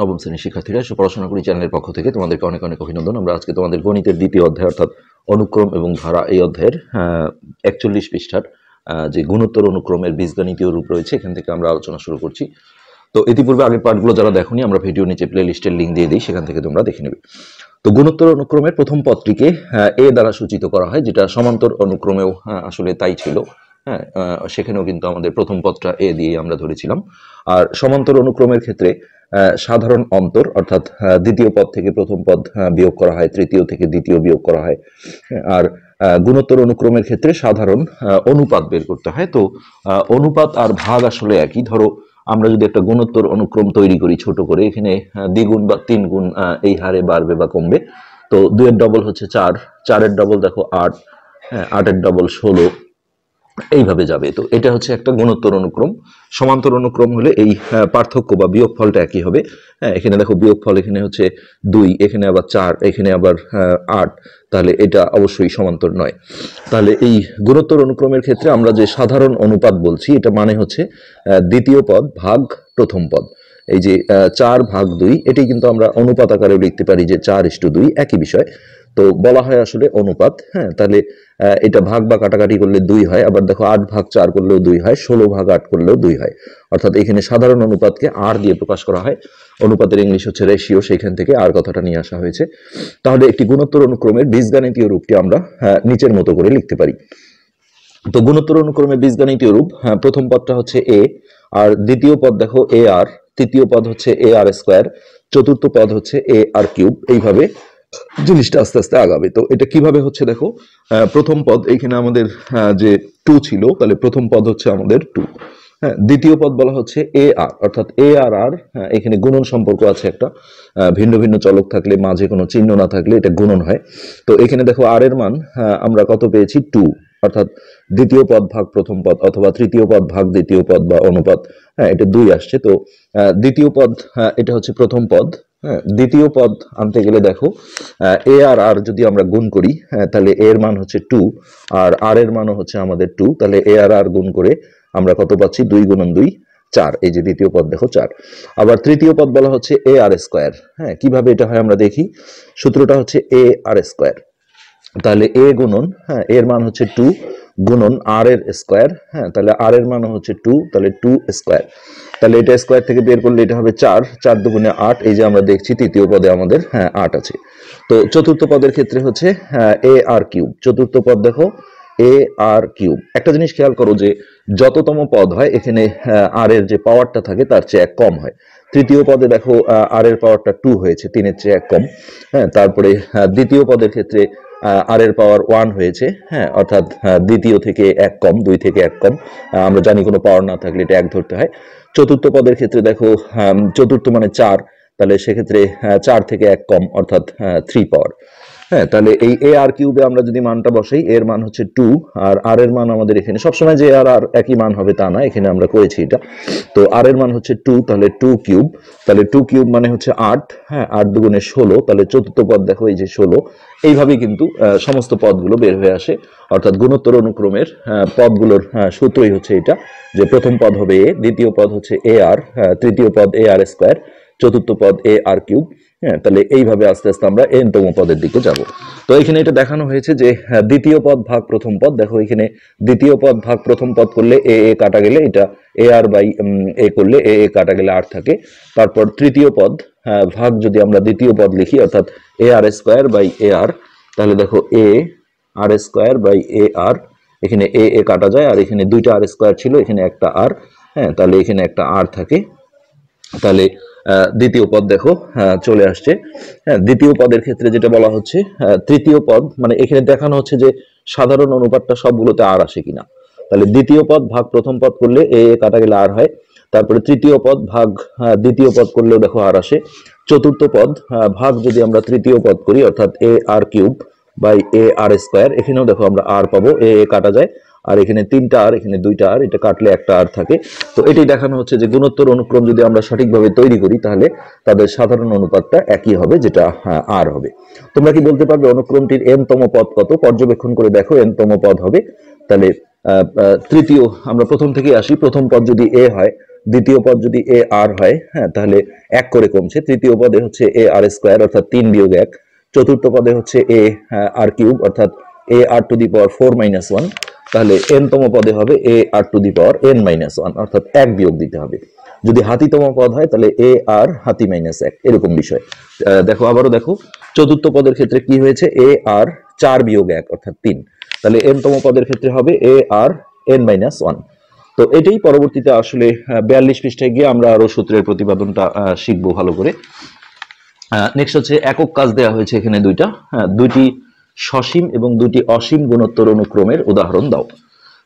নবম শ্রেণীর শিক্ষার্থীরা পড়াশোনা করি চ্যানেলের পক্ষ থেকে তোমাদেরকে অনেক অনেক অভিনন্দন আমরা আজকে তোমাদের গণিতের দ্বিতীয় অধ্যায় অর্থাৎ অনুক্রম এবং ধারা এই অধ্যায়ের একচল্লিশ পৃষ্ঠার যে গুণোত্তর অনুক্রমের বীজগণিতীয় রূপ রয়েছে এখান থেকে আমরা আলোচনা শুরু করছি তো ইতিপূর্বে আগের পার্টগুলো যারা দেখো আমরা ভিডিও নিচে প্লে লিস্টের লিঙ্ক দিয়ে দিই সেখান থেকে তোমরা দেখে নেবে তো গুণোত্তর অনুক্রমের প্রথম পদটিকে এ দ্বারা সূচিত করা হয় যেটা সমান্তর অনুক্রমেও আসলে তাই ছিল হ্যাঁ সেখানেও কিন্তু আমাদের প্রথম পদটা এ দিয়ে আমরা ধরেছিলাম আর সমান্তর অনুক্রমের ক্ষেত্রে সাধারণ অন্তর অর্থাৎ দ্বিতীয় পদ থেকে প্রথম পদ বিয়োগ করা হয় তৃতীয় থেকে দ্বিতীয় বিয়োগ করা হয় হ্যাঁ, আর গুণোত্তর অনুক্রমের ক্ষেত্রে সাধারণ অনুপাত বের করতে হয় তো অনুপাত আর ভাগ আসলে একই ধরো আমরা যদি একটা গুণোত্তর অনুক্রম তৈরি করি ছোট করে এখানে দ্বিগুণ বা তিন গুণ এই হারে বাড়বে বা কমবে তো দুয়ের ডবল হচ্ছে চার চারের ডবল দেখো আট হ্যাঁ আটের ডবল ষোলো এইভাবে যাবে তো এটা হচ্ছে একটা গুণোত্তর অনুক্রম সমান্তর অনুক্রম হলে এই হ্যাঁ, পার্থক্য বা বিয়োগ ফলটা একই হবে হ্যাঁ এখানে দেখো বিয়োগ ফল এখানে হচ্ছে দুই এখানে আবার চার এখানে আবার হ্যাঁ, আট তাহলে এটা অবশ্যই সমান্তর নয় তাহলে এই গুণোত্তর অনুক্রমের ক্ষেত্রে আমরা যে সাধারণ অনুপাত বলছি এটা মানে হচ্ছে দ্বিতীয় পদ ভাগ প্রথম পদ এই যে চার ভাগ দুই এটি কিন্তু আমরা অনুপাত আকারেও লিখতে পারি যে চার ইস্টু দুই একই বিষয় তো বলা হয় আসলে অনুপাত হ্যাঁ তাহলে এটা ভাগ বা কাটাকাটি করলে দুই হয় আবার দেখো আট ভাগ চার করলেও দুই হয় ষোলো ভাগ আট করলেও দুই হয় অর্থাৎ এখানে সাধারণ অনুপাতকে আর দিয়ে প্রকাশ করা হয় অনুপাতের ইংলিশ হচ্ছে রেশিও সেইখান থেকে আর কথাটা নিয়ে আসা হয়েছে তাহলে একটি গুণোত্তর অনুক্রমের বীজগাণিতীয় রূপটি আমরা হ্যাঁ, নিচের মতো করে লিখতে পারি তো গুণোত্তর অনুক্রমে বীজগাণিতীয় রূপ হ্যাঁ প্রথম পদটা হচ্ছে এ আর দ্বিতীয় পদ দেখো এ আর তৃতীয় পদ হচ্ছে এ আর স্কোয়ার চতুর্থ পদ হচ্ছে এ আর কিউব এইভাবে জিনিসটা আস্তে আস্তে আগাবে তো এটা কিভাবে হচ্ছে দেখো প্রথম পদ এইখানে আমাদের যে টু ছিল তাহলে প্রথম পদ হচ্ছে আমাদের টু হ্যাঁ দ্বিতীয় পদ বলা হচ্ছে এ আর অর্থাৎ এ আর আর এখানে গুণন সম্পর্ক আছে একটা ভিন্ন ভিন্ন চলক থাকলে মাঝে কোনো চিহ্ন না থাকলে এটা গুণন হয় তো এখানে দেখো আর এর মান হ্যাঁ, আমরা কত পেয়েছি টু অর্থাৎ দ্বিতীয় পদ ভাগ প্রথম পদ অথবা তৃতীয় পদ ভাগ দ্বিতীয় পদ বা অনুপাত হ্যাঁ এটা দুই আসছে তো দ্বিতীয় পদ হ্যাঁ, এটা হচ্ছে প্রথম পদ হ্যাঁ দ্বিতীয় পদ আনতে গেলে দেখো এ আর আর যদি আমরা গুণ করি হ্যাঁ তাহলে এর মান হচ্ছে টু আর আর এর মানও হচ্ছে আমাদের টু তাহলে এ আর আর গুণ করে আমরা কত পাচ্ছি দুই গুণন দুই চার এই যে দ্বিতীয় পদ দেখো চার আবার তৃতীয় পদ বলা হচ্ছে এ আর স্কোয়ার হ্যাঁ কিভাবে এটা হয় আমরা দেখি সূত্রটা হচ্ছে এ আর স্কোয়ার তাহলে এ গুণন হ্যাঁ এর মান হচ্ছে টু গুণন আর এর স্কোয়ার হ্যাঁ তাহলে আর এর মান হচ্ছে টু তাহলে টু স্কোয়ার তাহলে এটা স্কোয়ার থেকে বের করলে এটা হবে চার চার দুগুণে আট এই যে আমরা দেখছি তৃতীয় পদে আমাদের হ্যাঁ আট আছে তো চতুর্থ পদের ক্ষেত্রে হচ্ছে হ্যাঁ, এ আর কিউব চতুর্থ পদ দেখো এ আর কিউব একটা জিনিস খেয়াল করো যে যততম পদ হয় এখানে আর হ্যাঁ, এর যে পাওয়ারটা থাকে তার চেয়ে এক কম হয় তৃতীয় পদে দেখো আর এর পাওয়ারটা টু হয়েছে তিনের চেয়ে এক কম হ্যাঁ তারপরে হ্যাঁ, দ্বিতীয় পদের ক্ষেত্রে আর এর পাওয়ার ওয়ান হয়েছে হ্যাঁ অর্থাৎ দ্বিতীয় থেকে এক কম দুই থেকে এক কম আমরা জানি কোনো পাওয়ার না থাকলে এটা এক ধরতে হয় চতুর্থ পদের ক্ষেত্রে দেখো চতুর্থ মানে চার তাহলে সেক্ষেত্রে চার থেকে এক কম অর্থাৎ থ্রি পাওয়ার হ্যাঁ তাহলে এই এ আর কিউবে আমরা যদি মানটা বসাই এর মান হচ্ছে টু আর আর এর মান আমাদের এখানে সবসময় যে আর আর একই মান হবে তা না এখানে আমরা করেছি এটা তো আর এর মান হচ্ছে টু তাহলে টু কিউব তাহলে টু কিউব মানে হচ্ছে আট হ্যাঁ আট দুগুণে ষোলো তাহলে চতুর্থ পদ দেখো এই যে ষোলো এইভাবেই কিন্তু সমস্ত পদগুলো বের হয়ে আসে অর্থাৎ গুণোত্তর অনুক্রমের পদগুলোর হ্যাঁ, সূত্রই হচ্ছে এটা যে প্রথম পদ হবে এ দ্বিতীয় পদ হচ্ছে এ আর হ্যাঁ, তৃতীয় পদ এ আর স্কোয়ার চতুর্থ পদ এ আর কিউব হ্যাঁ তাহলে এইভাবে আস্তে আস্তে আমরা এনতম পদের দিকে যাব তো এখানে এটা দেখানো হয়েছে যে হ্যাঁ, দ্বিতীয় পদ ভাগ প্রথম পদ দেখো এখানে দ্বিতীয় পদ ভাগ প্রথম পদ করলে এ এ কাটা গেলে এটা এ আর বাই এ করলে এ এ কাটা গেলে আর থাকে তারপর তৃতীয় পদ হ্যাঁ, ভাগ যদি আমরা দ্বিতীয় পদ লিখি অর্থাৎ a r square by a আর তাহলে দেখো এ আর স্কোয়ার বাই এ আর এখানে এ এ কাটা যায় আর এখানে দুইটা আর স্কোয়ার ছিল এখানে একটা আর হ্যাঁ তাহলে এখানে একটা আর থাকে তাহলে দ্বিতীয় পদ দেখো চলে আসছে হ্যাঁ, দ্বিতীয় পদের ক্ষেত্রে যেটা বলা হচ্ছে তৃতীয় পদ মানে এখানে দেখানো হচ্ছে যে সাধারণ অনুপাতটা সবগুলোতে আর আসে কিনা তাহলে দ্বিতীয় পদ ভাগ প্রথম পদ করলে এ কাটা গেলে আর হয় তারপরে তৃতীয় পদ ভাগ দ্বিতীয় পদ করলেও দেখো আর আসে চতুর্থ পদ ভাগ যদি আমরা তৃতীয় পদ করি অর্থাৎ a r cube by a r square এখানেও দেখো আমরা আর পাবো এ কাটা যায় আর এখানে তিনটা আর এখানে দুইটা আর এটা কাটলে একটা আর থাকে তো এটি দেখানো হচ্ছে যে গুণোত্তর অনুক্রম যদি আমরা সঠিকভাবে তৈরি করি তাহলে তাদের সাধারণ অনুপাতটা একই হবে যেটা হ্যাঁ, আর হবে তোমরা কি বলতে পারবে অনুক্রমটির এনতম পদ কত পর্যবেক্ষণ করে দেখো এনতম পদ হবে তাহলে তৃতীয় আমরা প্রথম থেকে আসি প্রথম পদ যদি এ হয় দ্বিতীয় পদ যদি এ আর হয় হ্যাঁ তাহলে এক করে কমছে তৃতীয় পদে হচ্ছে এ আর স্কোয়ার অর্থাৎ তিন বিয়োগ এক চতুর্থ পদে হচ্ছে এ আর কিউব অর্থাৎ a r to the power four minus one তাহলে এন তম পদে হবে a r to the power n minus one অর্থাৎ এক বিয়োগ দিতে হবে যদি হাতিতম পদ হয় তাহলে এ আর হাতি মাইনাস এক এরকম বিষয় দেখো আবারও দেখো চতুর্থ পদের ক্ষেত্রে কি হয়েছে এ আর চার বিয়োগ এক অর্থাৎ তিন তাহলে এন তম পদের ক্ষেত্রে হবে a r n minus one তো এটাই পরবর্তীতে আসলে বিয়াল্লিশ পৃষ্ঠায় গিয়ে আমরা আরো সূত্রের প্রতিপাদনটা শিখবো ভালো করে নেক্সট হচ্ছে একক কাজ দেওয়া হয়েছে এখানে দুইটা দুইটি সসীম এবং দুটি অসীম গুণোত্তর অনুক্রমের উদাহরণ দাও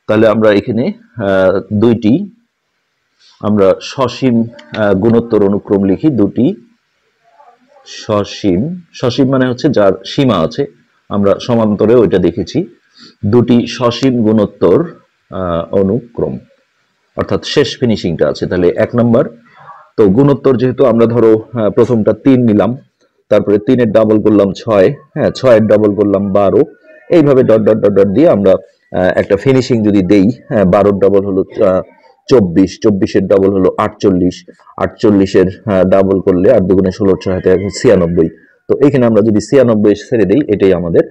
তাহলে আমরা এখানে দুইটি আমরা সসীম গুণোত্তর অনুক্রম লিখি দুটি সসীম সসীম মানে হচ্ছে যার সীমা আছে আমরা সমান্তরে ওইটা দেখেছি দুটি সসীম গুণোত্তর অনুক্রম অর্থাৎ শেষ ফিনিশিংটা আছে তাহলে এক নম্বর তো গুণোত্তর যেহেতু আমরা ধরো প্রথমটা তিন নিলাম তারপরে তিনের ডাবল করলাম ছয় হ্যাঁ ছয়ের ডাবল করলাম বারো এইভাবে ডট ডট ডট ডট দিয়ে আমরা একটা ফিনিশিং যদি দেই হ্যাঁ বারোর ডাবল হলো চব্বিশ চব্বিশের ডাবল হলো আটচল্লিশ আটচল্লিশের ডাবল হ্যাঁ, করলে আর দুগুণে ষোলো ছয় ছিয়ানব্বই তো এখানে আমরা যদি ছিয়ানব্বই ছেড়ে দিই এটাই আমাদের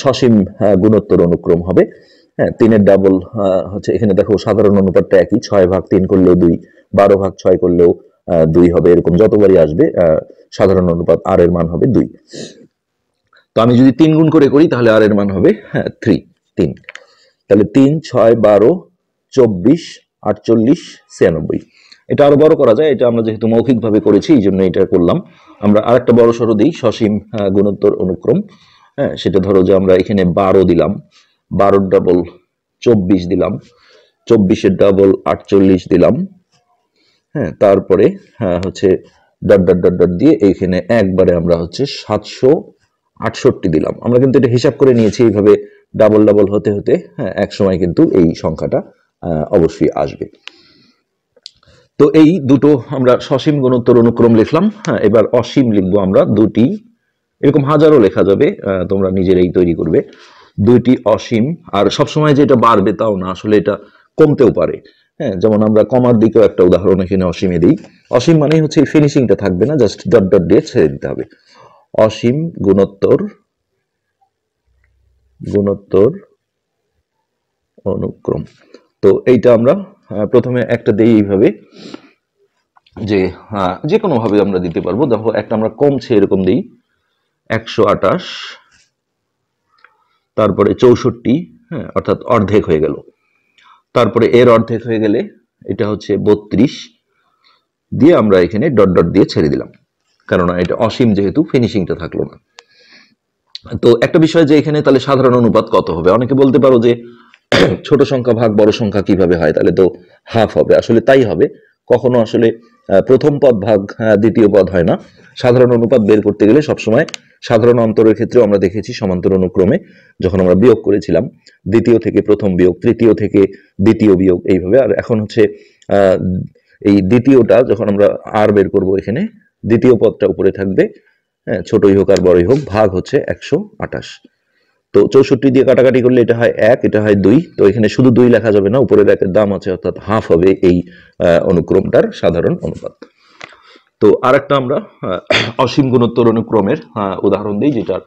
সসীম গুণোত্তর অনুক্রম হবে হ্যাঁ তিনের ডাবল হচ্ছে এখানে দেখো সাধারণ অনুপাতটা একই ছয় ভাগ তিন করলেও দুই বারো ভাগ ছয় করলেও দুই হবে এরকম যতবারই আসবে সাধারণ অনুপাত আর এর মান হবে দুই তো আমি যদি তিন গুণ করে করি তাহলে আর এর মান হবে হ্যাঁ থ্রি তিন তাহলে তিন ছয় বারো চব্বিশ আটচল্লিশ ছিয়ানব্বই এটা আরো বড় করা যায় এটা আমরা যেহেতু মৌখিকভাবে করেছি এই জন্য এটা করলাম আমরা আর একটা বড় সড়ো দিই সসীম হ্যাঁ, গুণোত্তর অনুক্রম হ্যাঁ সেটা ধরো যে আমরা এখানে বারো দিলাম বারোর ডাবল চব্বিশ দিলাম চব্বিশের ডাবল আটচল্লিশ দিলাম হ্যাঁ তারপরে হ্যাঁ, হচ্ছে ডট ডট ডট ডট দিয়ে এইখানে একবারে আমরা হচ্ছে সাতশো আটষট্টি দিলাম আমরা কিন্তু এটা হিসাব করে নিয়েছি এইভাবে ডাবল ডাবল হতে হতে হ্যাঁ এক সময় কিন্তু এই সংখ্যাটা অবশ্যই আসবে তো এই দুটো আমরা সসীম গুণোত্তর অনুক্রম লিখলাম হ্যাঁ এবার অসীম লিখবো আমরা দুটি এরকম হাজারও লেখা যাবে তোমরা নিজেরাই তৈরি করবে দুইটি অসীম আর সবসময় যে এটা বাড়বে তাও না আসলে এটা কমতেও পারে হ্যাঁ যেমন আমরা কমার দিকেও একটা উদাহরণ এখানে অসীমে দিই অসীম মানেই হচ্ছে এই ফিনিশিংটা থাকবে না জাস্ট ডট ডট দিয়ে ছেড়ে দিতে হবে অসীম গুণোত্তর গুণোত্তর অনুক্রম তো এইটা আমরা প্রথমে একটা দিই এইভাবে যে যে কোনোভাবে আমরা দিতে পারবো দেখো একটা আমরা কমছে এরকম দিই একশো আটাশ তারপরে চৌষট্টি হ্যাঁ অর্থাৎ অর্ধেক হয়ে গেল তারপরে এর অর্ধেক হয়ে গেলে এটা হচ্ছে বত্রিশ দিয়ে আমরা এখানে ডট ডট দিয়ে ছেড়ে দিলাম কারণ এটা অসীম যেহেতু ফিনিশিংটা থাকলো না তো একটা বিষয় যে এখানে তাহলে সাধারণ অনুপাত কত হবে অনেকে বলতে পারো যে ছোট সংখ্যা ভাগ বড় সংখ্যা কিভাবে হয় তাহলে তো হাফ হবে আসলে তাই হবে কখনো আসলে প্রথম পদ ভাগ দ্বিতীয় পদ হয় না সাধারণ অনুপাত বের করতে গেলে সবসময় সাধারণ অন্তরের ক্ষেত্রে আমরা দেখেছি সমান্তর অনুক্রমে যখন আমরা বিয়োগ করেছিলাম দ্বিতীয় থেকে প্রথম বিয়োগ তৃতীয় থেকে দ্বিতীয় বিয়োগ এইভাবে আর এখন হচ্ছে এই দ্বিতীয়টা যখন আমরা আর বের করব এখানে দ্বিতীয় পদটা উপরে থাকবে হ্যাঁ ছোটই হোক আর বড়ই হোক ভাগ হচ্ছে একশো আঠাশ তো চৌষট্টি দিয়ে কাটাকাটি করলে এটা হয় এক এটা হয় দুই তো এখানে শুধু দুই লেখা যাবে না উপরের একের দাম আছে অর্থাৎ হাফ হবে এই অনুক্রমটার সাধারণ অনুপাত তো আর একটা আমরা অসীম গুণোত্তর অনুক্রমের উদাহরণ দিই যেটার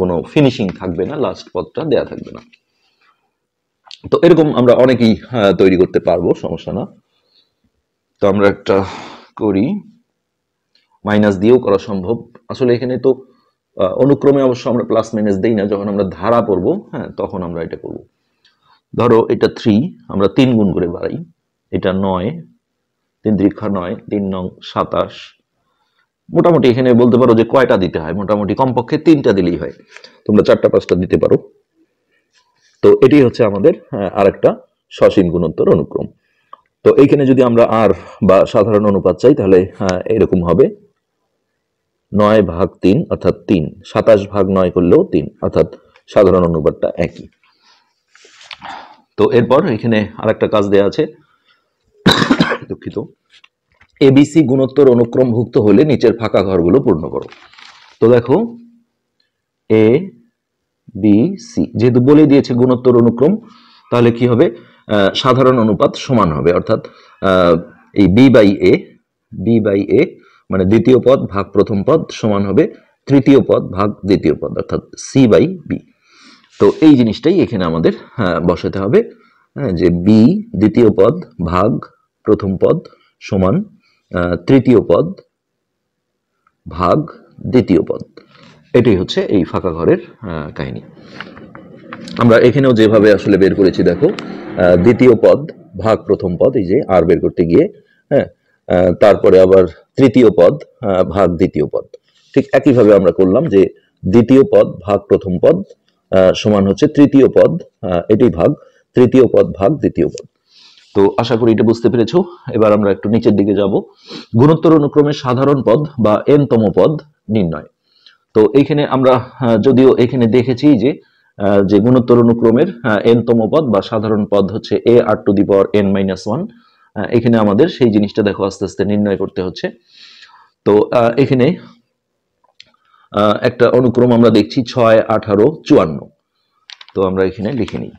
কোনো ফিনিশিং থাকবে না লাস্ট পদটা দেয়া থাকবে না তো এরকম আমরা অনেকেই তৈরি করতে পারবো সমস্যা না তো আমরা একটা করি মাইনাস দিয়েও করা সম্ভব আসলে এখানে তো অনুক্রমে অবশ্য আমরা প্লাস মাইনাস দিই না যখন আমরা ধারা পড়বো হ্যাঁ তখন আমরা এটা করব ধরো এটা থ্রি আমরা তিন গুণ করে বাড়াই এটা নয় তিন দীক্ষা নয় তিন নং সাতাশ মোটামুটি এখানে বলতে পারো যে কয়টা দিতে হয় মোটামুটি কমপক্ষে তিনটা দিলেই হয় তোমরা চারটা পাঁচটা দিতে পারো তো এটি হচ্ছে আমাদের হ্যাঁ, আরেকটা সসীম গুণোত্তর অনুক্রম তো এইখানে যদি আমরা আর বা সাধারণ অনুপাত চাই তাহলে হ্যাঁ, এরকম হবে নয় ভাগ তিন অর্থাৎ তিন সাতাশ ভাগ নয় করলেও তিন অর্থাৎ সাধারণ অনুপাতটা একই তো এরপর এখানে আরেকটা কাজ দেয়া আছে দুঃখিত এবিসি গুণোত্তর অনুক্রমভুক্ত হলে নিচের ফাঁকা ঘরগুলো পূর্ণ করো তো দেখো এ বি সি যেহেতু বলে দিয়েছে গুণোত্তর অনুক্রম তাহলে কি হবে সাধারণ অনুপাত সমান হবে অর্থাৎ এই b by a b by a মানে দ্বিতীয় পদ ভাগ প্রথম পদ সমান হবে তৃতীয় পদ ভাগ দ্বিতীয় পদ অর্থাৎ সি বাই বি তো এই জিনিসটাই এখানে আমাদের হ্যাঁ, বসাতে হবে হ্যাঁ, যে বি দ্বিতীয় পদ ভাগ প্রথম পদ সমান তৃতীয় পদ ভাগ দ্বিতীয় পদ এটাই হচ্ছে এই ফাঁকা ঘরের কাহিনী আমরা এখানেও যেভাবে আসলে বের করেছি দেখো দ্বিতীয় পদ ভাগ প্রথম পদ এই যে আর বের করতে গিয়ে হ্যাঁ তারপরে আবার তৃতীয় পদ ভাগ দ্বিতীয় পদ ঠিক একইভাবে আমরা করলাম যে দ্বিতীয় পদ ভাগ প্রথম পদ সমান হচ্ছে তৃতীয় পদ এটি ভাগ তৃতীয় পদ ভাগ দ্বিতীয় পদ তো আশা করি এটা বুঝতে পেরেছ এবার আমরা একটু নিচের দিকে যাব গুণোত্তর অনুক্রমের সাধারণ পদ বা এন তম পদ নির্ণয় তো এইখানে আমরা যদিও এখানে দেখেছি যে যে গুণোত্তর অনুক্রমের এন তম পদ বা সাধারণ পদ হচ্ছে a r to the power n minus one এখানে আমাদের সেই জিনিসটা দেখো আস্তে আস্তে নির্ণয় করতে হচ্ছে তো এখানে একটা অনুক্রম আমরা দেখছি ছয় আঠারো চুয়ান্ন তো আমরা এখানে লিখে নিই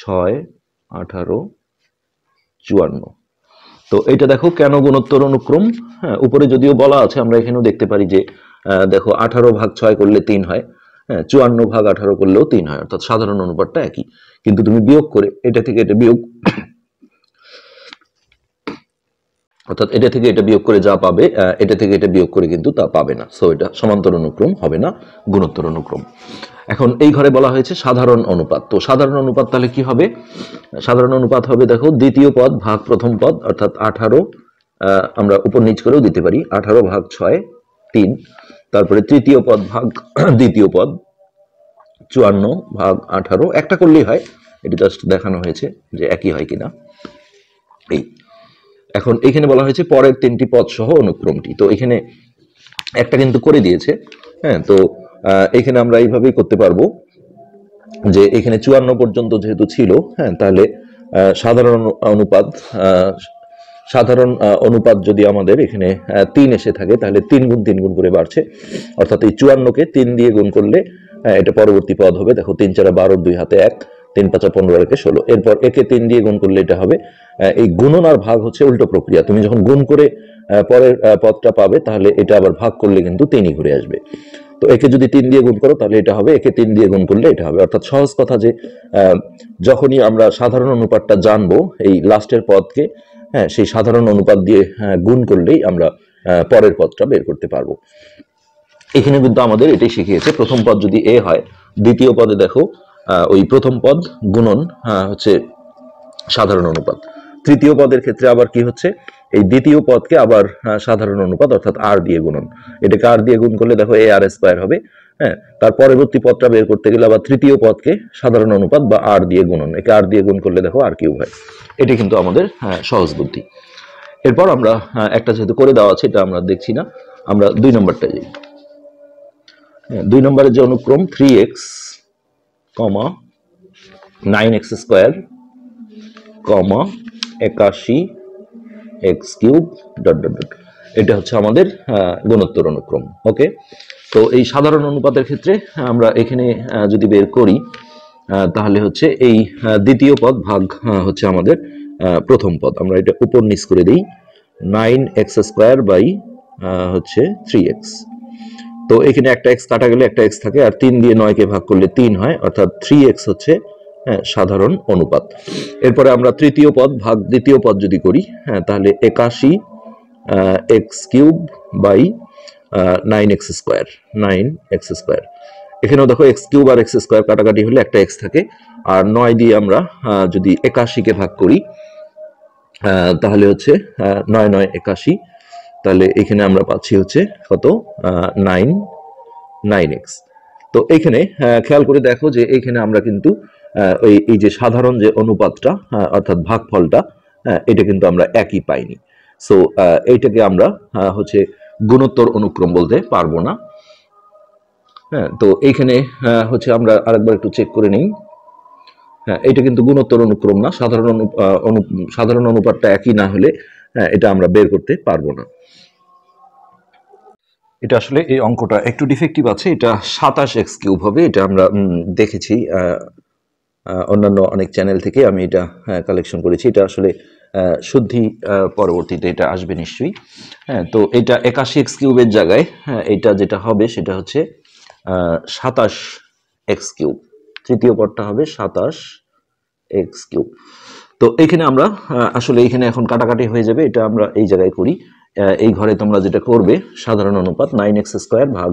ছয় আঠারো চুয়ান্ন তো এটা দেখো কেন গুণোত্তর অনুক্রম হ্যাঁ উপরে যদিও বলা আছে আমরা এখানেও দেখতে পারি যে দেখো আঠারো ভাগ ছয় করলে তিন হয় হ্যাঁ চুয়ান্ন ভাগ আঠারো করলেও তিন হয় অর্থাৎ সাধারণ অনুপাতটা একই কিন্তু তুমি বিয়োগ করে এটা থেকে এটা বিয়োগ অর্থাৎ এটা থেকে এটা বিয়োগ করে যা পাবে এটা থেকে এটা বিয়োগ করে কিন্তু তা পাবে না সো এটা সমান্তর অনুক্রম হবে না গুণোত্তর অনুক্রম এখন এই ঘরে বলা হয়েছে সাধারণ অনুপাত তো সাধারণ অনুপাত তাহলে কি হবে সাধারণ অনুপাত হবে দেখো দ্বিতীয় পদ ভাগ প্রথম পদ অর্থাৎ আঠারো আমরা উপর নিচ করেও দিতে পারি আঠারো ভাগ ছয় তিন তারপরে তৃতীয় পদ ভাগ দ্বিতীয় পদ চুয়ান্ন ভাগ আঠারো একটা করলেই হয় এটি জাস্ট দেখানো হয়েছে যে একই হয় কিনা এই এখন এখানে বলা হয়েছে পরের তিনটি পদ সহ অনুক্রমটি তো এখানে একটা কিন্তু করে দিয়েছে হ্যাঁ তো এখানে আমরা এইভাবেই করতে পারবো যে এখানে চুয়ান্ন পর্যন্ত যেহেতু ছিল হ্যাঁ তাহলে সাধারণ অনুপাত সাধারণ অনুপাত যদি আমাদের এখানে তিন এসে থাকে তাহলে তিন গুণ তিন গুণ করে বাড়ছে অর্থাৎ এই চুয়ান্নকে তিন দিয়ে গুণ করলে হ্যাঁ, এটা পরবর্তী পদ হবে দেখো তিন চারা বারোর দুই হাতে এক তিন পাঁচা পনেরো একে ষোলো এরপর একে তিন দিয়ে গুণ করলে এটা হবে এই গুণন আর ভাগ হচ্ছে উল্টো প্রক্রিয়া তুমি যখন গুণ করে পরের পদটা পাবে তাহলে এটা আবার ভাগ করলে কিন্তু তিনই ঘুরে আসবে তো একে যদি তিন দিয়ে গুণ করো তাহলে এটা হবে একে তিন দিয়ে গুণ করলে এটা হবে অর্থাৎ সহজ কথা যে যখনই আমরা সাধারণ অনুপাতটা জানবো এই লাস্টের পদকে হ্যাঁ সেই সাধারণ অনুপাত দিয়ে হ্যাঁ, গুণ করলেই আমরা পরের পদটা বের করতে পারবো এখানে কিন্তু আমাদের এটাই শিখিয়েছে প্রথম পদ যদি এ হয় দ্বিতীয় পদে দেখো ওই প্রথম পদ গুণন হ্যাঁ, হচ্ছে সাধারণ অনুপাত তৃতীয় পদের ক্ষেত্রে আবার কি হচ্ছে এই দ্বিতীয় পদকে আবার সাধারণ অনুপাত অর্থাৎ আর দিয়ে গুণন এটাকে আর দিয়ে গুণ করলে দেখো এ আর স্কোয়ার হবে হ্যাঁ তার পরবর্তী পদটা বের করতে গেলে আবার তৃতীয় পদকে সাধারণ অনুপাত বা আর দিয়ে গুণন একে আর দিয়ে গুণ করলে দেখো আর কিউ হয় এটি কিন্তু আমাদের হ্যাঁ, সহজ বুদ্ধি এরপর আমরা হ্যাঁ, একটা যেহেতু করে দেওয়া আছে এটা আমরা দেখছি না আমরা দুই নম্বরটা যাই হ্যাঁ, দুই নম্বরের যে অনুক্রম three x comma nine x square comma একাশি x cube dot dot dot এটা হচ্ছে আমাদের গুণোত্তর অনুক্রম ওকে তো এই সাধারণ অনুপাতের ক্ষেত্রে আমরা এখানে যদি বের করি তাহলে হচ্ছে এই দ্বিতীয় পদ ভাগ হচ্ছে আমাদের প্রথম পদ আমরা এটা উপর নিচ করে দিই নাইন এক্স স্কোয়ার বাই হচ্ছে থ্রি এক্স তো এখানে একটা এক্স কাটা গেলে একটা এক্স থাকে আর তিন দিয়ে নয়কে ভাগ করলে তিন হয় অর্থাৎ থ্রি এক্স হচ্ছে হ্যাঁ সাধারণ অনুপাত এরপরে আমরা তৃতীয় পদ ভাগ দ্বিতীয় পদ যদি করি হ্যাঁ তাহলে একাশি x cube by nine x square nine x square এখানেও দেখো এক্স কিউব আর এক্স স্কোয়ার কাটাকাটি হলে একটা এক্স থাকে আর নয় দিয়ে আমরা যদি একাশিকে ভাগ করি তাহলে হচ্ছে নয় নয় একাশি তাহলে এখানে আমরা পাচ্ছি হচ্ছে কত নাইন নাইন এক্স তো এইখানে খেয়াল করে দেখো যে এইখানে আমরা কিন্তু ওই এই যে সাধারণ যে অনুপাতটা অর্থাৎ ভাগফলটা এটা কিন্তু আমরা একই পাইনি সো এইটাকে আমরা হচ্ছে গুণোত্তর অনুক্রম বলতে পারবো না হ্যাঁ তো এইখানে হচ্ছে আমরা আরেকবার একটু চেক করে নিই হ্যাঁ এটা কিন্তু গুণোত্তর অনুক্রম না সাধারণ অনু সাধারণ অনুপাতটা একই না হলে হ্যাঁ, এটা আমরা বের করতে পারবো না এটা আসলে এই অঙ্কটা একটু ডিফেক্টিভ আছে এটা সাতাশ এক্স কিউব হবে এটা আমরা দেখেছি অন্যান্য অনেক চ্যানেল থেকে আমি এটা কালেকশন হ্যাঁ, করেছি এটা আসলে শুদ্ধি পরবর্তীতে এটা আসবে নিশ্চয়ই হ্যাঁ তো এটা একাশি এক্স কিউবের জায়গায় হ্যাঁ এটা যেটা হবে সেটা হচ্ছে সাতাশ এক্স কিউব তৃতীয় পরটা হবে সাতাশ এক্স কিউব তো এখানে আমরা আসলে এখানে এখন কাটাকাটি হয়ে যাবে এটা আমরা এই জায়গায় করি এই ঘরে তোমরা যেটা করবে সাধারণ অনুপাত নাইন এক্স স্কোয়ার ভাগ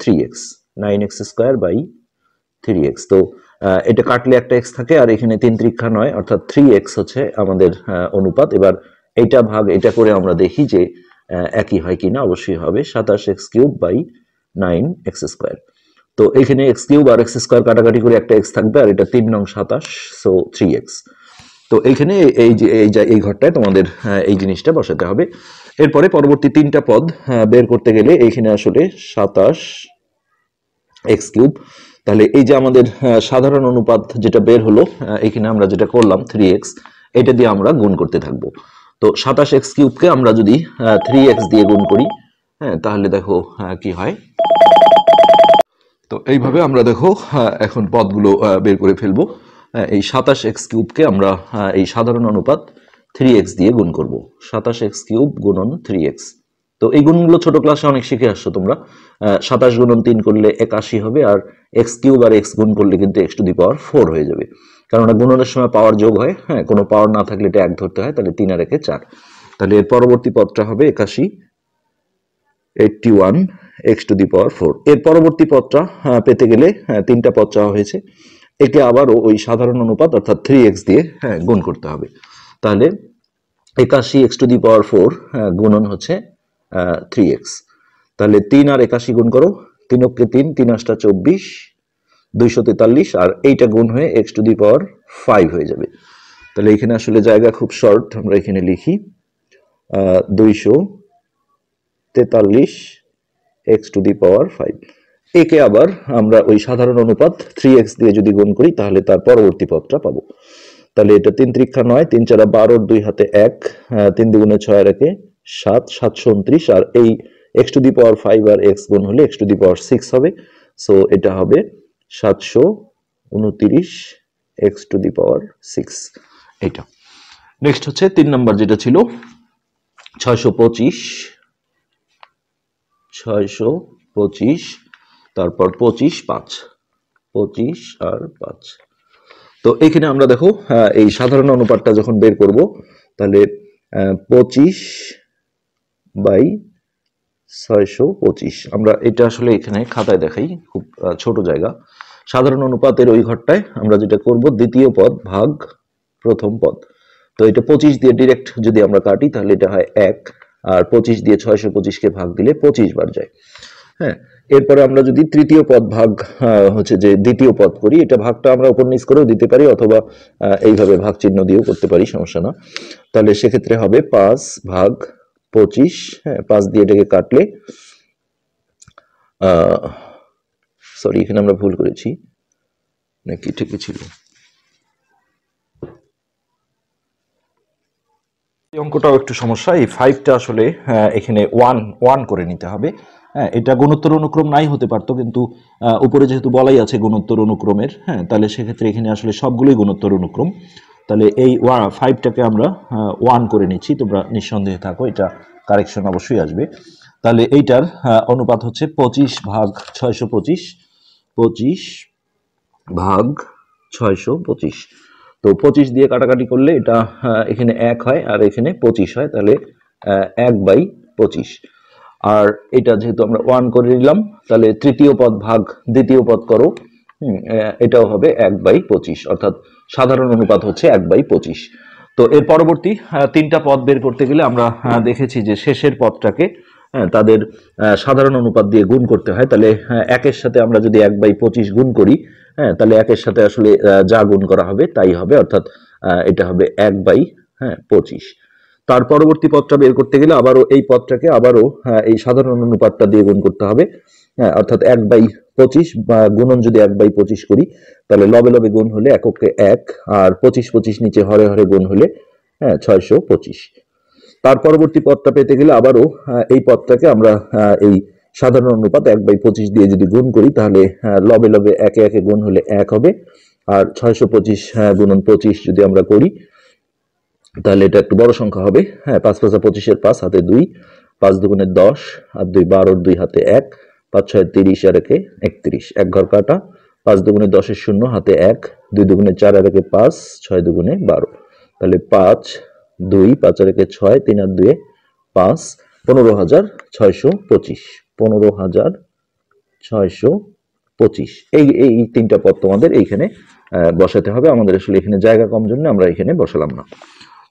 three x nine x square by three x তো এটা কাটলে একটা এক্স থাকে আর এখানে তিন ত্রিক্ষা নয় অর্থাৎ থ্রি এক্স হচ্ছে আমাদের অনুপাত এবার এটা ভাগ এটা করে আমরা দেখি যে একই হয় কিনা অবশ্যই হবে সাতাশ x cube by nine x square তো এখানে এক্স কিউব আর এক্স স্কোয়ার কাটাকাটি করে একটা এক্স থাকবে আর এটা তিন নং সাতাশ সো থ্রি এক্স তো এইখানে এই যে এই এই ঘরটায় তোমাদের এই জিনিসটা বসাতে হবে এরপরে পরবর্তী তিনটা পদ বের করতে গেলে এইখানে আসলে সাতাশ এক্স কিউব তাহলে এই যে আমাদের সাধারণ অনুপাত যেটা বের হলো এখানে আমরা যেটা করলাম থ্রি এক্স এটা দিয়ে আমরা গুণ করতে থাকবো তো সাতাশ এক্স কিউবকে আমরা যদি থ্রি এক্স দিয়ে গুণ করি হ্যাঁ তাহলে দেখো কি হয় তো এইভাবে আমরা দেখো এখন পদগুলো বের করে ফেলবো এই সাতাশ এক্স কিউবকে আমরা এই সাধারণ অনুপাত থ্রি এক্স দিয়ে গুণ করব সাতাশ এক্স কিউব গুণন থ্রি এক্স তো এই গুণগুলো ছোট ক্লাসে অনেক শিখে আসছো তোমরা সাতাশ গুণন তিন করলে একাশি হবে আর এক্স কিউব আর এক্স গুণ করলে কিন্তু x to the power four হয়ে যাবে কারণ গুণনের সময় পাওয়ার যোগ হয় হ্যাঁ কোনো পাওয়ার না থাকলে এটা এক ধরতে হয় তাহলে তিন আর একে চার তাহলে এর পরবর্তী পদটা হবে একাশি eighty one x to the power four এর পরবর্তী পদটা পেতে গেলে হ্যাঁ তিনটা পদ চাওয়া হয়েছে একে আবার ওই সাধারণ অনুপাত অর্থাৎ থ্রি এক্স দিয়ে হ্যাঁ গুণ করতে হবে তাহলে একাশি x to the power four হ্যাঁ, গুণন হচ্ছে থ্রি এক্স তাহলে তিন আর একাশি গুণ করো তিন তিন তিন আটটা চব্বিশ দুইশো তেতাল্লিশ আর এইটা গুণ হয়ে x to the power five হয়ে যাবে তাহলে এখানে আসলে জায়গা খুব শর্ট আমরা এখানে লিখি দুইশো তেতাল্লিশ x to the power five একে আবার আমরা ওই সাধারণ অনুপাত থ্রি এক্স দিয়ে যদি গুণ করি তাহলে তার পরবর্তী পদটা পাবো তাহলে এটা তিন ত্রিক্ষা নয় তিন চারা বারোর দুই হাতে এক তিন দুগুণে ছয় রেখে সাত সাতশো উনত্রিশ আর এই x to the power five আর এক্স গুণ হলে x to the power six হবে সো এটা হবে সাতশো উনত্রিশ x to the power six এটা নেক্সট হচ্ছে তিন নম্বর যেটা ছিল ছয়শো পঁচিশ ছয়শো পঁচিশ তারপর পঁচিশ পাঁচ পঁচিশ আর পাঁচ তো এখানে আমরা দেখো এই সাধারণ অনুপাতটা যখন বের করব তাহলে পঁচিশ বাই ছয়শো পঁচিশ আমরা এটা আসলে এখানে খাতায় দেখাই খুব ছোট জায়গা সাধারণ অনুপাতের ওই ঘরটায় আমরা যেটা করব দ্বিতীয় পদ ভাগ প্রথম পদ তো এটা পঁচিশ দিয়ে ডিরেক্ট যদি আমরা কাটি তাহলে এটা হয় এক আর পঁচিশ দিয়ে ছয়শো পঁচিশকে ভাগ দিলে পঁচিশ বার যায় হ্যাঁ এরপরে আমরা যদি তৃতীয় পদ ভাগ হচ্ছে যে দ্বিতীয় পদ করি এটা ভাগটা আমরা উপর নিচ করেও দিতে পারি অথবা এইভাবে ভাগ চিহ্ন দিয়েও করতে পারি সমস্যা না তাহলে সেক্ষেত্রে হবে পাঁচ ভাগ পঁচিশ হ্যাঁ পাঁচ দিয়ে এটাকে কাটলে সরি এখানে আমরা ভুল করেছি নাকি ঠিকই ছিল অঙ্কটাও একটু সমস্যা এই ফাইভটা আসলে এখানে ওয়ান ওয়ান করে নিতে হবে হ্যাঁ এটা গুণোত্তর অনুক্রম নাই হতে পারতো কিন্তু উপরে যেহেতু বলাই আছে গুণোত্তর অনুক্রমের হ্যাঁ তাহলে সেক্ষেত্রে এখানে আসলে সবগুলোই গুণোত্তর অনুক্রম তাহলে এই ওয়া ফাইভটাকে আমরা ওয়ান করে নিচ্ছি তোমরা নিঃসন্দেহে থাকো এটা কারেকশন অবশ্যই আসবে তাহলে এইটার অনুপাত হচ্ছে পঁচিশ ভাগ ছয়শো পঁচিশ পঁচিশ ভাগ ছয়শো পঁচিশ তো পঁচিশ দিয়ে কাটাকাটি করলে এটা এখানে এক হয় আর এখানে পঁচিশ হয় তাহলে এক বাই পঁচিশ আর এটা যেহেতু আমরা ওয়ান করে নিলাম তাহলে তৃতীয় পদ ভাগ দ্বিতীয় পদ করো এটাও হবে এক বাই পঁচিশ অর্থাৎ সাধারণ অনুপাত হচ্ছে এক বাই পঁচিশ তো এর পরবর্তী তিনটা পদ বের করতে গেলে আমরা দেখেছি যে শেষের পদটাকে তাদের সাধারণ অনুপাত দিয়ে গুণ করতে হয় তাহলে একের সাথে আমরা যদি এক বাই পঁচিশ গুণ করি হ্যাঁ তাহলে একের সাথে আসলে যা গুণ করা হবে তাই হবে অর্থাৎ এটা হবে এক বাই হ্যাঁ পঁচিশ তার পরবর্তী পদটা বের করতে গেলে আবারও এই পদটাকে আবারও এই সাধারণ অনুপাতটা দিয়ে গুণ করতে হবে হ্যাঁ অর্থাৎ এক বাই পঁচিশ বা গুণন যদি এক বাই পঁচিশ করি তাহলে লবে লবে গুণ হলে এককে এক আর পঁচিশ পঁচিশ নিচে হরে হরে গুণ হলে হ্যাঁ ছয়শো পঁচিশ তার পরবর্তী পদটা পেতে গেলে আবারও এই পদটাকে আমরা এই সাধারণ অনুপাত এক বাই পঁচিশ দিয়ে যদি গুণ করি তাহলে লবে লবে একে একে গুণ হলে এক হবে আর ছয়শো পঁচিশ হ্যাঁ, গুণন পঁচিশ যদি আমরা করি তাহলে এটা একটু বড় সংখ্যা হবে হ্যাঁ পাঁচ পাঁচা পঁচিশের পাঁচ হাতে দুই পাঁচ দুগুণের দশ আর দুই বারোর দুই হাতে এক পাঁচ ছয় তিরিশ আর একে একত্রিশ এক ঘর কাটা পাঁচ দুগুণে দশের শূন্য হাতে এক দুই দুগুণে চার আর একে পাঁচ ছয় দুগুণে বারো তাহলে পাঁচ দুই পাঁচ আর একে ছয় তিন আর দুয়ে পাঁচ পনেরো হাজার ছয়শো পঁচিশ পনেরো হাজার ছয়শো পঁচিশ এই এই তিনটা পদ তোমাদের এইখানে বসাতে হবে আমাদের আসলে এখানে জায়গা কম জন্য আমরা এখানে বসালাম না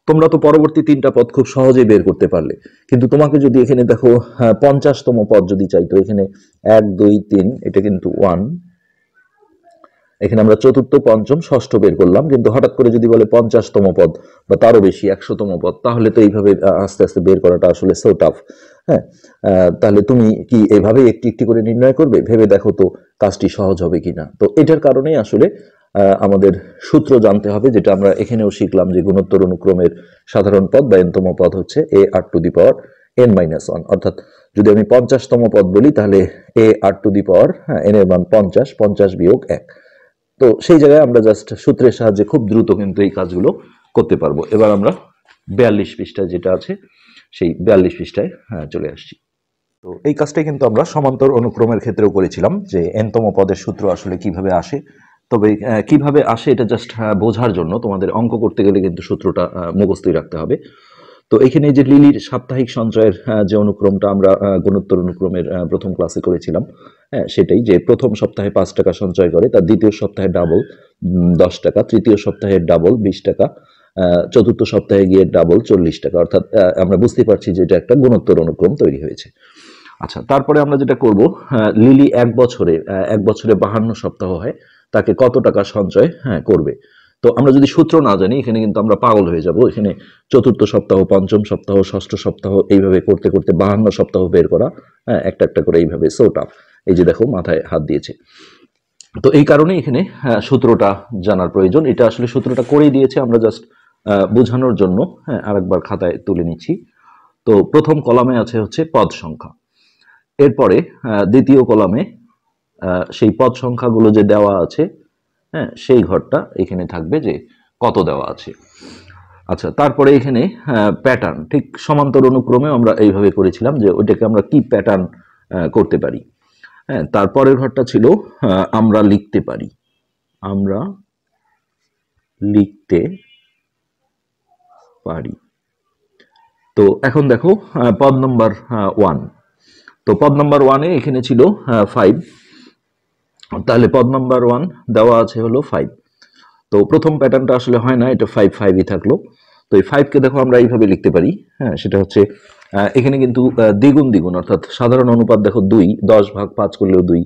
তোমরা তো পরবর্তী তিনটা পদ খুব সহজেই বের করতে পারলে কিন্তু তোমাকে যদি এখানে দেখো হ্যাঁ, পঞ্চাশতম পদ যদি চাইতো এখানে এক দুই তিন এটা কিন্তু ওয়ান এখানে আমরা চতুর্থ পঞ্চম ষষ্ঠ বের করলাম কিন্তু হঠাৎ করে যদি বলে পঞ্চাশতম পদ বা তারও বেশি একশোতম পদ তাহলে তো এইভাবে আস্তে আস্তে বের করাটা আসলে সো টাফ হ্যাঁ তাহলে তুমি কি এভাবে একটি একটি করে নির্ণয় করবে ভেবে দেখো তো কাজটি সহজ হবে কিনা তো এটার কারণেই আসলে আমাদের সূত্র জানতে হবে যেটা আমরা এখানেও শিখলাম যে গুণোত্তর অনুক্রমের সাধারণ পদ বা এনতম পদ হচ্ছে a r to the power n minus one অর্থাৎ যদি আমি পঞ্চাশতম পদ বলি তাহলে এ আর টু দি পাওয়ার হ্যাঁ এন এর মান পঞ্চাশ পঞ্চাশ বিয়োগ এক তো সেই জায়গায় আমরা জাস্ট সূত্রের সাহায্যে খুব দ্রুত কিন্তু এই কাজগুলো করতে পারবো এবার আমরা বিয়াল্লিশ পৃষ্ঠায় যেটা আছে সেই বিয়াল্লিশ পৃষ্ঠায় হ্যাঁ চলে আসছি তো এই কাজটাই কিন্তু আমরা সমান্তর অনুক্রমের ক্ষেত্রেও করেছিলাম যে এনতম পদের সূত্র আসলে কিভাবে আসে তবে কিভাবে আসে এটা জাস্ট বোঝার জন্য তোমাদের অঙ্ক করতে গেলে কিন্তু সূত্রটা মুখস্থই রাখতে হবে তো এখানে যে লিলির সাপ্তাহিক সঞ্চয়ের যে অনুক্রমটা আমরা গুণোত্তর অনুক্রমের প্রথম ক্লাসে করেছিলাম হ্যাঁ সেটাই যে প্রথম সপ্তাহে পাঁচ টাকা সঞ্চয় করে তার দ্বিতীয় সপ্তাহে ডাবল দশ টাকা তৃতীয় সপ্তাহে ডাবল বিশ টাকা চতুর্থ সপ্তাহে গিয়ে ডাবল চল্লিশ টাকা অর্থাৎ আমরা বুঝতে পারছি যে এটা একটা গুণোত্তর অনুক্রম তৈরি হয়েছে আচ্ছা তারপরে আমরা যেটা করব লিলি এক বছরে এক বছরে বাহান্ন সপ্তাহ হয় তাকে কত টাকা সঞ্চয় হ্যাঁ করবে তো আমরা যদি সূত্র না জানি এখানে কিন্তু আমরা পাগল হয়ে যাব এখানে চতুর্থ সপ্তাহ পঞ্চম সপ্তাহ ষষ্ঠ সপ্তাহ এইভাবে করতে করতে বাহান্ন সপ্তাহ বের করা হ্যাঁ একটা একটা করে এইভাবে সোটা এই যে দেখো মাথায় হাত দিয়েছে তো এই কারণে এখানে হ্যাঁ, সূত্রটা জানার প্রয়োজন এটা আসলে সূত্রটা করেই দিয়েছে আমরা জাস্ট বোঝানোর জন্য হ্যাঁ আরেকবার খাতায় তুলে নিচ্ছি তো প্রথম কলামে আছে হচ্ছে পদ সংখ্যা এরপরে দ্বিতীয় কলামে সেই পদ সংখ্যাগুলো যে দেওয়া আছে হ্যাঁ সেই ঘরটা এখানে থাকবে যে কত দেওয়া আছে আচ্ছা তারপরে এখানে প্যাটার্ন ঠিক সমান্তর অনুক্রমে আমরা এইভাবে করেছিলাম যে ওইটাকে আমরা কি প্যাটার্ন করতে পারি হ্যাঁ তারপরের ঘরটা ছিল আমরা লিখতে পারি আমরা লিখতে পারি তো এখন দেখো পদ নম্বর ওয়ান তো পদ নম্বর ওয়ানে এখানে ছিল ফাইভ তাহলে পদ নাম্বার ওয়ান দেওয়া আছে হলো ফাইভ তো প্রথম প্যাটার্নটা আসলে হয় না এটা ফাইভ ফাইভই থাকলো তো এই ফাইভকে দেখো আমরা এইভাবে লিখতে পারি হ্যাঁ সেটা হচ্ছে এখানে কিন্তু দ্বিগুণ দ্বিগুণ অর্থাৎ সাধারণ অনুপাত দেখো দুই দশ ভাগ পাঁচ করলেও দুই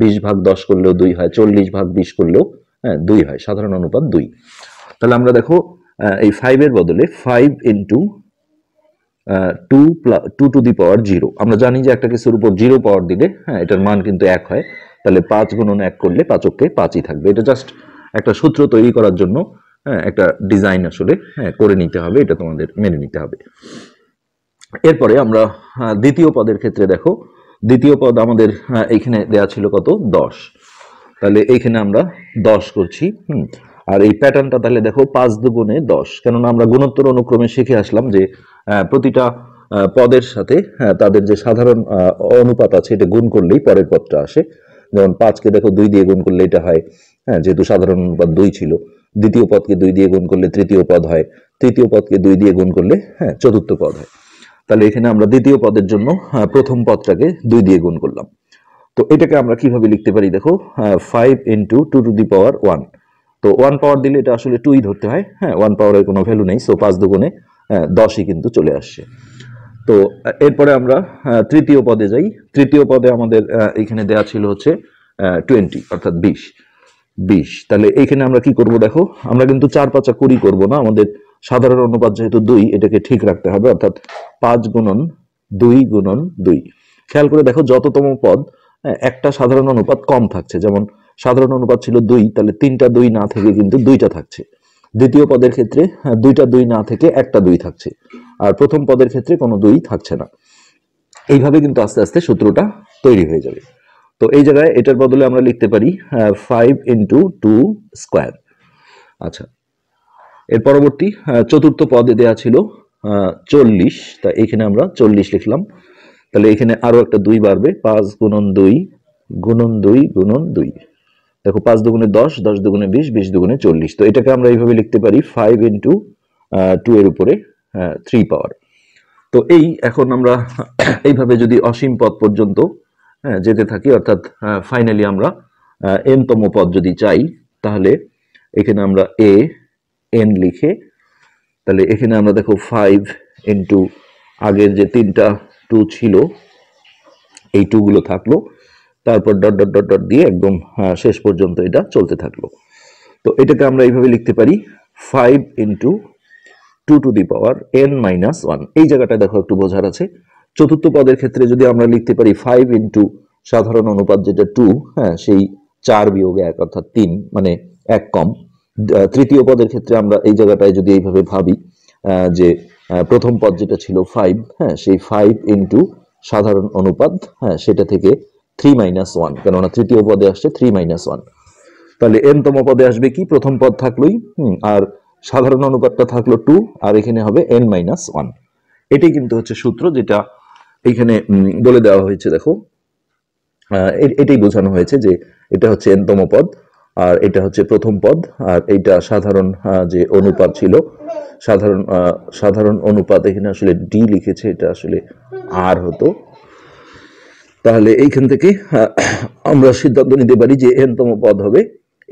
বিশ ভাগ দশ করলেও দুই হয় চল্লিশ ভাগ বিশ করলেও হ্যাঁ দুই হয় সাধারণ অনুপাত দুই তাহলে আমরা দেখো এই ফাইভের বদলে five into two plus two to the power zero আমরা জানি যে একটা কিছুর উপর জিরো পাওয়ার দিলে হ্যাঁ এটার মান কিন্তু এক হয় তাহলে পাঁচ গুণন এক করলে পাচককে পাঁচই থাকবে এটা জাস্ট একটা সূত্র তৈরি করার জন্য হ্যাঁ, একটা ডিজাইন আসলে হ্যাঁ, করে নিতে হবে এটা তোমাদের মেনে নিতে হবে এরপরে আমরা হ্যাঁ, দ্বিতীয় পদের ক্ষেত্রে দেখো দ্বিতীয় পদ আমাদের এখানে দেয়া ছিল কত দশ তাহলে এইখানে আমরা দশ করছি আর এই প্যাটার্নটা তাহলে দেখো পাঁচ দুগুণে দশ কেননা আমরা গুণোত্তর অনুক্রমে শিখে আসলাম যে প্রতিটা পদের সাথে তাদের যে সাধারণ অনুপাত আছে এটা গুণ করলেই পরের পদটা আসে যেমন পাঁচকে দেখো দুই দিয়ে গুণ করলে এটা হয় হ্যাঁ যেহেতু সাধারণ অনুপাত দুই ছিল দ্বিতীয় পদকে দুই দিয়ে গুণ করলে তৃতীয় পদ হয় তৃতীয় পদকে দুই দিয়ে গুণ করলে হ্যাঁ চতুর্থ পদ হয় তাহলে এখানে আমরা দ্বিতীয় পদের জন্য হ্যাঁ, প্রথম পদটাকে দুই দিয়ে গুণ করলাম তো এটাকে আমরা কিভাবে লিখতে পারি দেখো five into two to the power one তো ওয়ান পাওয়ার দিলে এটা আসলে টুই ধরতে হয় হ্যাঁ ওয়ান পাওয়ারের কোনো ভ্যালু নেই সো পাঁচ দুগুণে হ্যাঁ, দশই কিন্তু চলে আসছে তো এরপরে আমরা তৃতীয় পদে যাই তৃতীয় পদে আমাদের এখানে দেয়া ছিল হচ্ছে টোয়েন্টি অর্থাৎ বিশ বিশ তাহলে এইখানে আমরা কি করব দেখো আমরা কিন্তু চার পাঁচা কুড়ি করব না আমাদের সাধারণ অনুপাত যেহেতু দুই এটাকে ঠিক রাখতে হবে অর্থাৎ পাঁচ গুণন দুই গুণন দুই খেয়াল করে দেখো যততম পদ হ্যাঁ, একটা সাধারণ অনুপাত কম থাকছে যেমন সাধারণ অনুপাত ছিল দুই তাহলে তিনটা দুই না থেকে কিন্তু দুইটা থাকছে দ্বিতীয় পদের ক্ষেত্রে হ্যাঁ, দুইটা দুই না থেকে একটা দুই থাকছে আর প্রথম পদের ক্ষেত্রে কোনো দুই থাকছে না এইভাবে কিন্তু আস্তে আস্তে সূত্রটা তৈরি হয়ে যাবে তো এই জায়গায় এটার বদলে আমরা লিখতে পারি ফাইভ ইন্টু টু স্কোয়ার আচ্ছা এর পরবর্তী হ্যাঁ, চতুর্থ পদে দেওয়া ছিল হ্যাঁ, চল্লিশ তা এখানে আমরা চল্লিশ লিখলাম তাহলে এখানে আরও একটা দুই বাড়বে পাঁচ গুণন দুই গুণন দুই গুণন দুই দেখো পাঁচ দুগুণে দশ দশ দুগুণে বিশ বিশ দুগুণে চল্লিশ তো এটাকে আমরা এইভাবে লিখতে পারি ফাইভ ইন্টু টু এর উপরে থ্রি পাওয়ার তো এই এখন আমরা এইভাবে যদি অসীম পদ পর্যন্ত যেতে থাকি অর্থাৎ ফাইনালি আমরা এনতম পদ যদি চাই তাহলে এখানে আমরা এ এন লিখে তাহলে এখানে আমরা দেখো ফাইভ ইন্টু আগের যে তিনটা টু ছিল এই টুগুলো থাকলো তারপর ডট ডট ডট ডট দিয়ে একদম শেষ পর্যন্ত এটা চলতে থাকলো তো এটাকে আমরা এইভাবে লিখতে পারি five into two to the power n minus one এই জায়গাটা দেখো একটু বোঝার আছে চতুর্থ পদের ক্ষেত্রে যদি আমরা লিখতে পারি ফাইভ ইন্টু সাধারণ অনুপাত যেটা টু হ্যাঁ সেই চার বিয়োগ এক অর্থাৎ তিন মানে এক কম তৃতীয় পদের ক্ষেত্রে আমরা এই জায়গাটায় যদি এইভাবে ভাবি যে প্রথম পদ যেটা ছিল ফাইভ হ্যাঁ সেই ফাইভ ইন্টু সাধারণ অনুপাত হ্যাঁ সেটা থেকে থ্রি মাইনাস ওয়ান কেননা তৃতীয় পদে আসছে থ্রি মাইনাস ওয়ান তাহলে এনতম পদে আসবে কি প্রথম পদ থাকলোই আর সাধারণ অনুপাতটা থাকলো টু আর এখানে হবে এন মাইনাস ওয়ান এটাই কিন্তু হচ্ছে সূত্র যেটা এখানে বলে দেওয়া হয়েছে দেখো এটাই বোঝানো হয়েছে যে এটা হচ্ছে এনতম পদ আর এটা হচ্ছে প্রথম পদ আর এইটা সাধারণ যে অনুপাত ছিল সাধারণ সাধারণ অনুপাত এখানে আসলে ডি লিখেছে এটা আসলে আর হতো তাহলে এইখান থেকে আমরা সিদ্ধান্ত নিতে পারি যে এনতম পদ হবে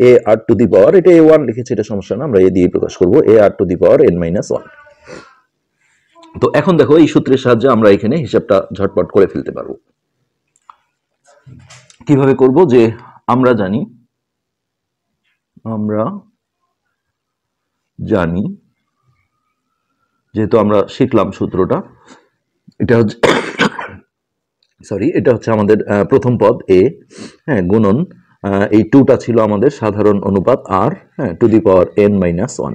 a r to the power এটা এ ওয়ান লিখেছে এটা সমস্যা না আমরা এ দিয়ে প্রকাশ করব a r to the power n minus one তো এখন দেখো এই সূত্রের সাহায্যে আমরা এখানে হিসাবটা ঝটপট করে ফেলতে পারবো কিভাবে করব যে আমরা জানি আমরা জানি যেহেতু আমরা শিখলাম সূত্রটা এটা হচ্ছে সরি এটা হচ্ছে আমাদের প্রথম পদ এ হ্যাঁ গুণন এই টুটা ছিল আমাদের সাধারণ অনুপাত আর হ্যাঁ to the power n minus one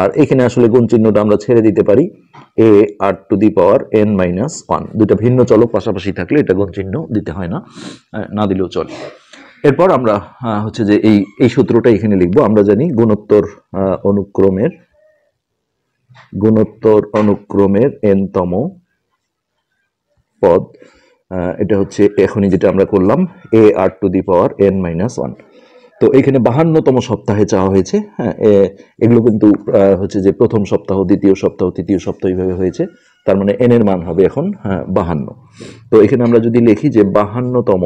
আর এখানে আসলে গুণ চিহ্নটা আমরা ছেড়ে দিতে পারি a r to the power n minus one দুটা ভিন্ন চলক পাশাপাশি থাকলে এটা গুণ চিহ্ন দিতে হয় না হ্যাঁ, না দিলেও চলে এরপর আমরা হচ্ছে যে এই এই সূত্রটা এখানে লিখবো আমরা জানি গুণোত্তর অনুক্রমের গুণোত্তর অনুক্রমের এনতম পদ এটা হচ্ছে এখনই যেটা আমরা করলাম a r to the power n minus one তো এখানে বাহান্নতম সপ্তাহে চাওয়া হয়েছে হ্যাঁ এগুলো কিন্তু হচ্ছে যে প্রথম সপ্তাহ দ্বিতীয় সপ্তাহ তৃতীয় সপ্তাহ এইভাবে হয়েছে তার মানে এন এর মান হবে এখন হ্যাঁ, বাহান্ন তো এখানে আমরা যদি লিখি যে বাহান্নতম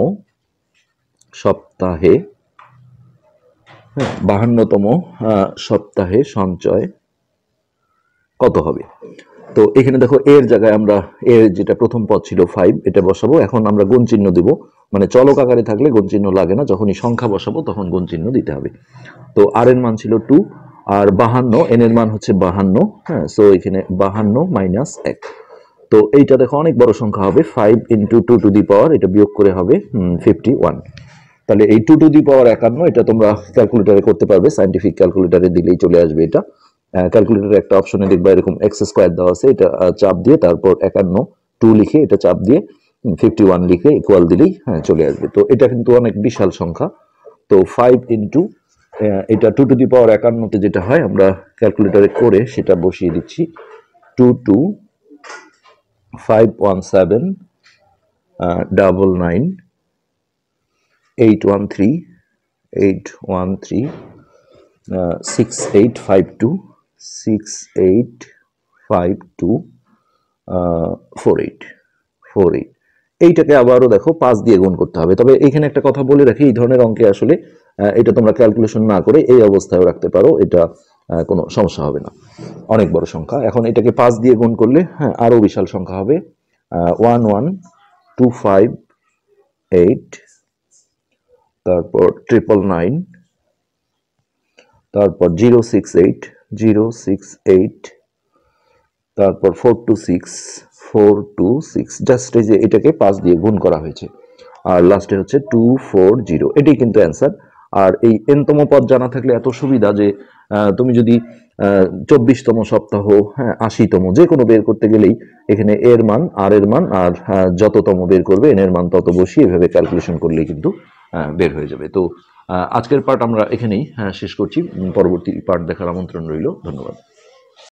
সপ্তাহে হ্যাঁ বাহান্নতম সপ্তাহে সঞ্চয় কত হবে তো এখানে দেখো এর জায়গায় আমরা এর যেটা প্রথম পদ ছিল ফাইভ এটা বসাবো এখন আমরা গুণ চিহ্ন দিব মানে চলক আকারে থাকলে গুণ চিহ্ন লাগে না যখনই সংখ্যা বসাবো তখন গুণ চিহ্ন দিতে হবে তো আর এর মান ছিল টু আর বাহান্ন এন এর মান হচ্ছে বাহান্ন হ্যাঁ সো এখানে বাহান্ন মাইনাস এক তো এইটা দেখো অনেক বড় সংখ্যা হবে five into two to the power এটা বিয়োগ করে হবে ফিফটি ওয়ান তাহলে এই টু টু দি পাওয়ার একান্ন এটা তোমরা ক্যালকুলেটারে করতে পারবে সাইন্টিফিক ক্যালকুলেটারে দিলেই চলে আসবে এটা ক্যালকুলেটর একটা অপশনে দেখবা এরকম এক্স স্কোয়ার দেওয়া আছে এটা চাপ দিয়ে তারপর একান্ন টু লিখে এটা চাপ দিয়ে ফিফটি ওয়ান লিখে ইকুয়াল দিলেই হ্যাঁ চলে আসবে তো এটা কিন্তু অনেক বিশাল সংখ্যা তো ফাইভ ইন্টু এটা টু টু দি পাওয়ার একান্নতে যেটা হয় আমরা ক্যালকুলেটরে করে সেটা বসিয়ে দিচ্ছি two two five one seven double nine eight one three eight one three six eight five two six eight five two four eight four eight এইটাকে আবারও দেখো পাঁচ দিয়ে গুণ করতে হবে তবে এখানে একটা কথা বলে রাখি এই ধরনের অঙ্কে আসলে এটা তোমরা ক্যালকুলেশন না করে এই অবস্থায় রাখতে পারো এটা কোনো সমস্যা হবে না অনেক বড় সংখ্যা এখন এটাকে পাঁচ দিয়ে গুণ করলে হ্যাঁ আরও বিশাল সংখ্যা হবে one one two five eight তারপর ট্রিপল নাইন তারপর zero six eight zero six eight তারপর four two six four two six just এই যে এটাকে পাঁচ দিয়ে গুণ করা হয়েছে আর লাস্টে হচ্ছে টু ফোর জিরো এটাই কিন্তু অ্যান্সার আর এই এনতম পদ জানা থাকলে এত সুবিধা যে তুমি যদি চব্বিশতম সপ্তাহ হ্যাঁ আশিতম যে কোনো বের করতে গেলেই এখানে এর মান আর এর মান আর যততম বের করবে এনের মান তত বসিয়ে এভাবে ক্যালকুলেশন করলেই কিন্তু বের হয়ে যাবে তো আজকের পার্ট আমরা এখানেই হ্যাঁ, শেষ করছি পরবর্তী পার্ট দেখার আমন্ত্রণ রইল ধন্যবাদ